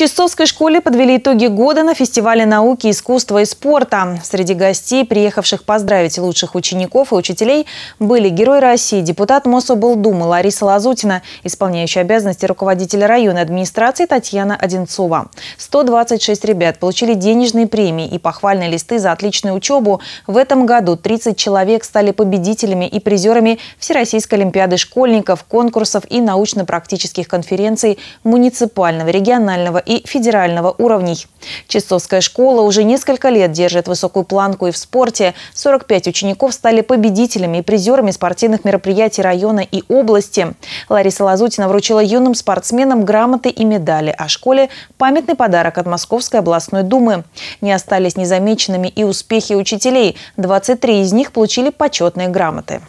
Чистовской школе подвели итоги года на фестивале науки, искусства и спорта. Среди гостей, приехавших поздравить лучших учеников и учителей, были Герой России, депутат Мособлдумы Лариса Лазутина, исполняющая обязанности руководителя района администрации Татьяна Одинцова. 126 ребят получили денежные премии и похвальные листы за отличную учебу. В этом году 30 человек стали победителями и призерами Всероссийской олимпиады школьников, конкурсов и научно-практических конференций муниципального, регионального и федерального уровней. Чистовская школа уже несколько лет держит высокую планку и в спорте. 45 учеников стали победителями и призерами спортивных мероприятий района и области. Лариса Лазутина вручила юным спортсменам грамоты и медали, а школе – памятный подарок от Московской областной думы. Не остались незамеченными и успехи учителей. 23 из них получили почетные грамоты.